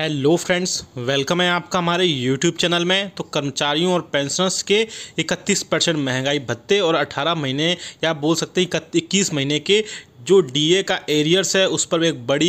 hello friends welcome है आपका हमारे यूट्यूब चैनल में तो कर्मचारियों और पेंशनर्स के 31 परसेंट महंगाई भत्ते और 18 महीने या बोल सकते हैं इक्कीस महीने के जो डीए का एरियर्स है उस पर एक बड़ी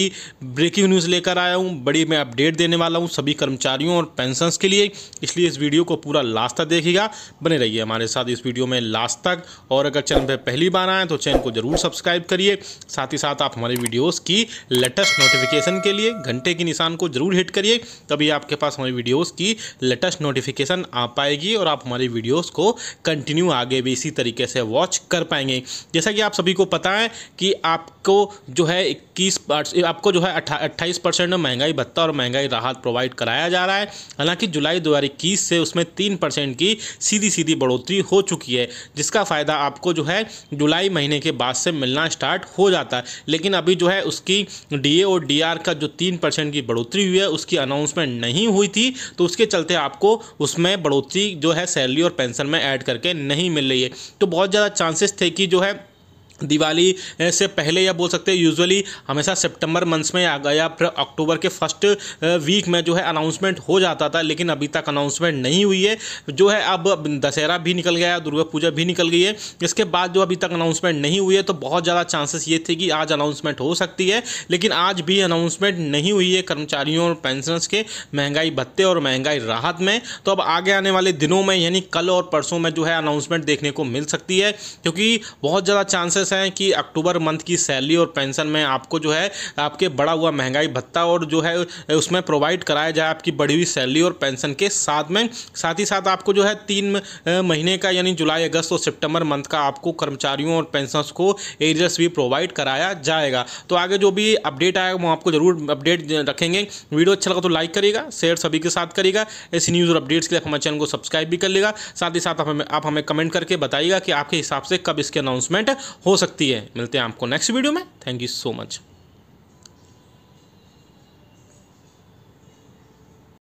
ब्रेकिंग न्यूज़ लेकर आया हूँ बड़ी मैं अपडेट देने वाला हूँ सभी कर्मचारियों और पेंशनस के लिए इसलिए इस वीडियो को पूरा लास्ट तक देखिएगा बने रहिए हमारे साथ इस वीडियो में लास्ट तक और अगर चैनल पर पहली बार आएँ तो चैनल को ज़रूर सब्सक्राइब करिए साथ ही साथ आप हमारे वीडियोज़ की लेटेस्ट नोटिफिकेशन के लिए घंटे के निशान को ज़रूर हिट करिए तभी आपके पास हमारी वीडियोज़ की लेटेस्ट नोटिफिकेशन आ पाएगी और आप हमारी वीडियोज़ को कंटिन्यू आगे भी इसी तरीके से वॉच कर पाएंगे जैसा कि आप सभी को पता है कि आपको जो है इक्कीस आपको जो है अट्ठाईस परसेंट महंगाई भत्ता और महंगाई राहत प्रोवाइड कराया जा रहा है हालांकि जुलाई दो से उसमें तीन परसेंट की सीधी सीधी बढ़ोतरी हो चुकी है जिसका फ़ायदा आपको जो है जुलाई महीने के बाद से मिलना स्टार्ट हो जाता है लेकिन अभी जो है उसकी डी और डी का जो तीन परसेंट की बढ़ोतरी हुई है उसकी अनाउंसमेंट नहीं हुई थी तो उसके चलते आपको उसमें बढ़ोतरी जो है सैलरी और पेंशन में ऐड करके नहीं मिल रही है तो बहुत ज़्यादा चांसेस थे कि जो है दिवाली से पहले या बोल सकते हैं यूजुअली हमेशा सितंबर मंथ्स में आ गया फिर अक्टूबर के फर्स्ट वीक में जो है अनाउंसमेंट हो जाता था लेकिन अभी तक अनाउंसमेंट नहीं हुई है जो है अब दशहरा भी निकल गया दुर्गा पूजा भी निकल गई है इसके बाद जो अभी तक अनाउंसमेंट नहीं हुई है तो बहुत ज़्यादा चांसेस ये थे कि आज अनाउंसमेंट हो सकती है लेकिन आज भी अनाउंसमेंट नहीं हुई है कर्मचारियों और पेंशनर्स के महंगाई भत्ते और महंगाई राहत में तो अब आगे आने वाले दिनों में यानी कल और परसों में जो है अनाउंसमेंट देखने को मिल सकती है क्योंकि बहुत ज़्यादा चांसेस ऐसा है कि अक्टूबर मंथ की सैलरी और पेंशन में आपको जो है आपके बढ़ा हुआ महंगाई भत्ता और जो है उसमें प्रोवाइड कराया जाए आपकी बढ़ी हुई सैलरी और पेंशन के साथ में साथ ही साथ आपको जो है तीन महीने का यानी जुलाई अगस्त और सितंबर मंथ का आपको कर्मचारियों और पेंशन को एरियर्स भी प्रोवाइड कराया जाएगा तो आगे जो भी अपडेट आएगा वो आपको जरूर अपडेट रखेंगे वीडियो अच्छा लगा तो लाइक करेगा शेयर सभी के साथ करेगा ऐसी न्यूज़ और अपडेट्स के लिए हमारे चैनल को सब्सक्राइब भी कर लेगा साथ ही साथ आप हमें आप हमें कमेंट करके बताइएगा कि आपके हिसाब से कब इसके अनाउंसमेंट हो सकती है मिलते हैं आपको नेक्स्ट वीडियो में थैंक यू सो मच